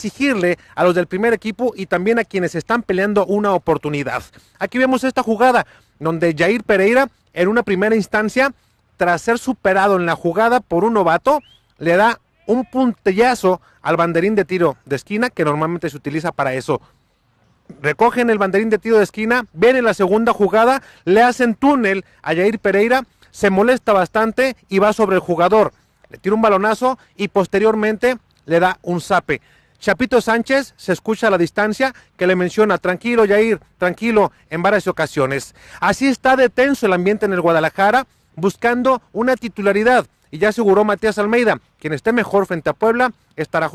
exigirle a los del primer equipo y también a quienes están peleando una oportunidad. Aquí vemos esta jugada donde Jair Pereira en una primera instancia, tras ser superado en la jugada por un novato, le da un puntellazo al banderín de tiro de esquina que normalmente se utiliza para eso. Recogen el banderín de tiro de esquina, ven en la segunda jugada, le hacen túnel a Jair Pereira, se molesta bastante y va sobre el jugador. Le tira un balonazo y posteriormente le da un zape. Chapito Sánchez se escucha a la distancia que le menciona, tranquilo Yair, tranquilo, en varias ocasiones. Así está de tenso el ambiente en el Guadalajara, buscando una titularidad. Y ya aseguró Matías Almeida, quien esté mejor frente a Puebla, estará